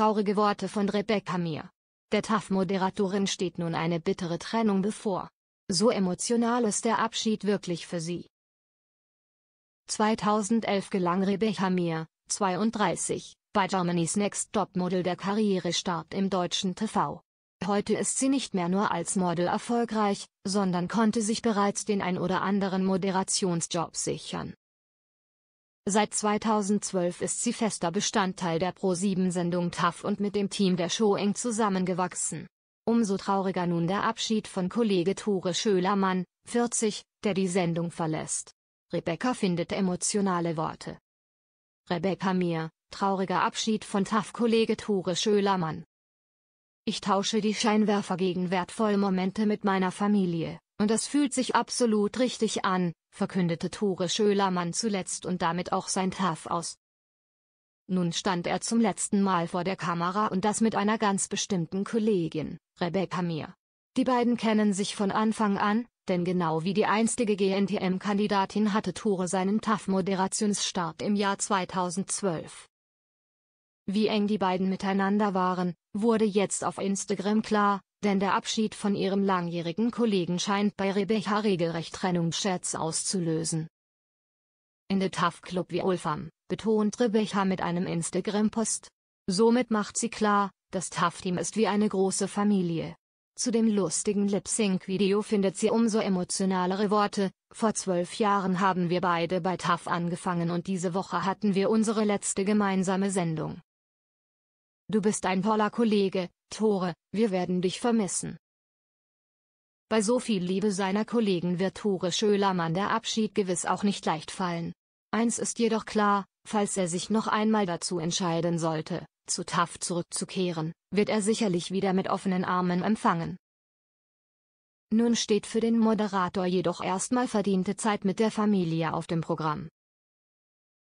traurige Worte von Rebecca Mir. Der TAF-Moderatorin steht nun eine bittere Trennung bevor. So emotional ist der Abschied wirklich für sie. 2011 gelang Rebecca Mir, 32, bei Germany's Next Top Model der Karrierestart im deutschen TV. Heute ist sie nicht mehr nur als Model erfolgreich, sondern konnte sich bereits den ein oder anderen Moderationsjob sichern. Seit 2012 ist sie fester Bestandteil der Pro7-Sendung TAF und mit dem Team der Show eng zusammengewachsen. Umso trauriger nun der Abschied von Kollege Ture Schölermann, 40, der die Sendung verlässt. Rebecca findet emotionale Worte. Rebecca Mir, trauriger Abschied von TAF-Kollege Ture Schölermann. Ich tausche die Scheinwerfer gegen wertvolle Momente mit meiner Familie. Und das fühlt sich absolut richtig an, verkündete Tore Schölermann zuletzt und damit auch sein TAF aus. Nun stand er zum letzten Mal vor der Kamera und das mit einer ganz bestimmten Kollegin, Rebecca Mir. Die beiden kennen sich von Anfang an, denn genau wie die einstige GNTM-Kandidatin hatte Tore seinen TAF-Moderationsstart im Jahr 2012. Wie eng die beiden miteinander waren, wurde jetzt auf Instagram klar, denn der Abschied von ihrem langjährigen Kollegen scheint bei Rebecca regelrecht Trennungsscherz auszulösen. In the Tough Club wie Ulfam, betont Rebecca mit einem Instagram-Post. Somit macht sie klar, das Tough Team ist wie eine große Familie. Zu dem lustigen Lip-Sync-Video findet sie umso emotionalere Worte, vor zwölf Jahren haben wir beide bei TAF angefangen und diese Woche hatten wir unsere letzte gemeinsame Sendung. Du bist ein toller Kollege, Tore, wir werden dich vermissen. Bei so viel Liebe seiner Kollegen wird Tore Schölermann der Abschied gewiss auch nicht leicht fallen. Eins ist jedoch klar, falls er sich noch einmal dazu entscheiden sollte, zu TAF zurückzukehren, wird er sicherlich wieder mit offenen Armen empfangen. Nun steht für den Moderator jedoch erstmal verdiente Zeit mit der Familie auf dem Programm.